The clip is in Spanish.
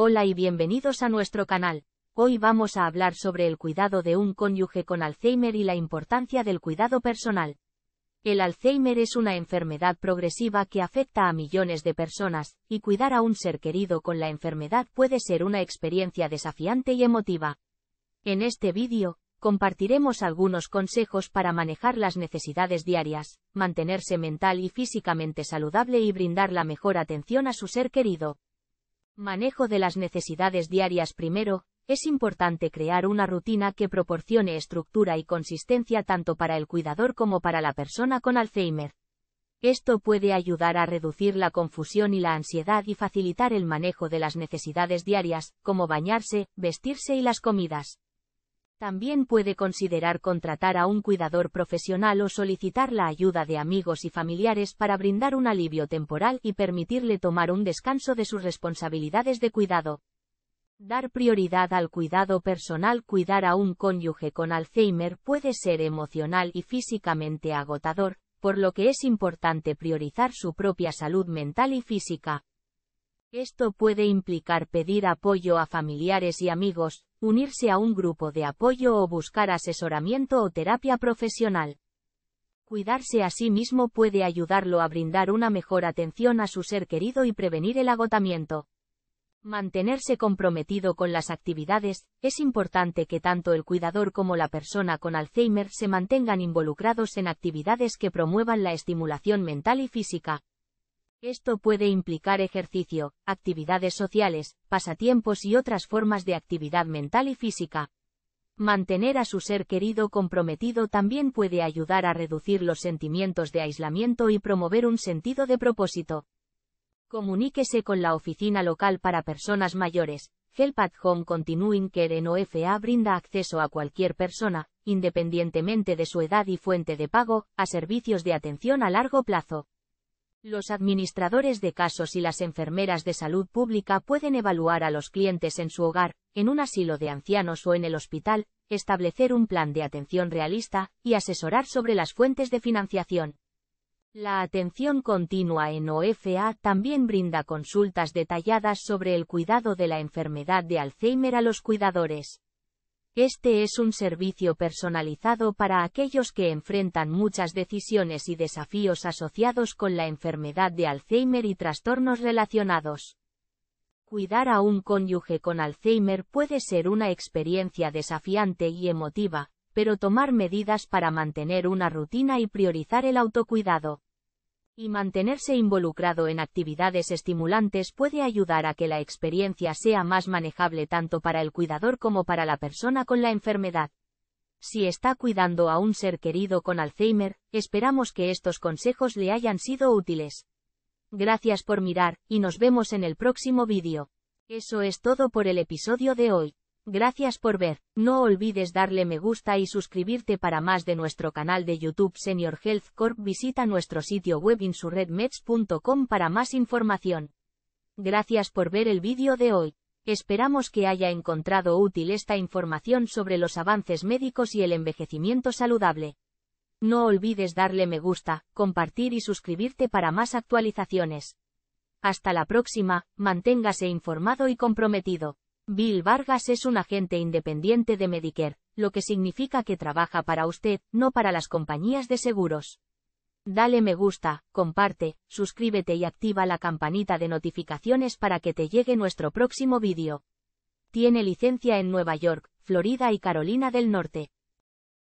Hola y bienvenidos a nuestro canal. Hoy vamos a hablar sobre el cuidado de un cónyuge con Alzheimer y la importancia del cuidado personal. El Alzheimer es una enfermedad progresiva que afecta a millones de personas, y cuidar a un ser querido con la enfermedad puede ser una experiencia desafiante y emotiva. En este vídeo, compartiremos algunos consejos para manejar las necesidades diarias, mantenerse mental y físicamente saludable y brindar la mejor atención a su ser querido. Manejo de las necesidades diarias primero, es importante crear una rutina que proporcione estructura y consistencia tanto para el cuidador como para la persona con Alzheimer. Esto puede ayudar a reducir la confusión y la ansiedad y facilitar el manejo de las necesidades diarias, como bañarse, vestirse y las comidas. También puede considerar contratar a un cuidador profesional o solicitar la ayuda de amigos y familiares para brindar un alivio temporal y permitirle tomar un descanso de sus responsabilidades de cuidado. Dar prioridad al cuidado personal Cuidar a un cónyuge con Alzheimer puede ser emocional y físicamente agotador, por lo que es importante priorizar su propia salud mental y física. Esto puede implicar pedir apoyo a familiares y amigos, unirse a un grupo de apoyo o buscar asesoramiento o terapia profesional. Cuidarse a sí mismo puede ayudarlo a brindar una mejor atención a su ser querido y prevenir el agotamiento. Mantenerse comprometido con las actividades, es importante que tanto el cuidador como la persona con Alzheimer se mantengan involucrados en actividades que promuevan la estimulación mental y física. Esto puede implicar ejercicio, actividades sociales, pasatiempos y otras formas de actividad mental y física. Mantener a su ser querido comprometido también puede ayudar a reducir los sentimientos de aislamiento y promover un sentido de propósito. Comuníquese con la oficina local para personas mayores. Help at Home Continuing Care en OFA brinda acceso a cualquier persona, independientemente de su edad y fuente de pago, a servicios de atención a largo plazo. Los administradores de casos y las enfermeras de salud pública pueden evaluar a los clientes en su hogar, en un asilo de ancianos o en el hospital, establecer un plan de atención realista, y asesorar sobre las fuentes de financiación. La atención continua en OFA también brinda consultas detalladas sobre el cuidado de la enfermedad de Alzheimer a los cuidadores. Este es un servicio personalizado para aquellos que enfrentan muchas decisiones y desafíos asociados con la enfermedad de Alzheimer y trastornos relacionados. Cuidar a un cónyuge con Alzheimer puede ser una experiencia desafiante y emotiva, pero tomar medidas para mantener una rutina y priorizar el autocuidado y mantenerse involucrado en actividades estimulantes puede ayudar a que la experiencia sea más manejable tanto para el cuidador como para la persona con la enfermedad. Si está cuidando a un ser querido con Alzheimer, esperamos que estos consejos le hayan sido útiles. Gracias por mirar, y nos vemos en el próximo vídeo. Eso es todo por el episodio de hoy. Gracias por ver, no olvides darle me gusta y suscribirte para más de nuestro canal de YouTube Senior Health Corp. Visita nuestro sitio web insurredmeds.com para más información. Gracias por ver el vídeo de hoy. Esperamos que haya encontrado útil esta información sobre los avances médicos y el envejecimiento saludable. No olvides darle me gusta, compartir y suscribirte para más actualizaciones. Hasta la próxima, manténgase informado y comprometido. Bill Vargas es un agente independiente de Medicare, lo que significa que trabaja para usted, no para las compañías de seguros. Dale me gusta, comparte, suscríbete y activa la campanita de notificaciones para que te llegue nuestro próximo vídeo. Tiene licencia en Nueva York, Florida y Carolina del Norte.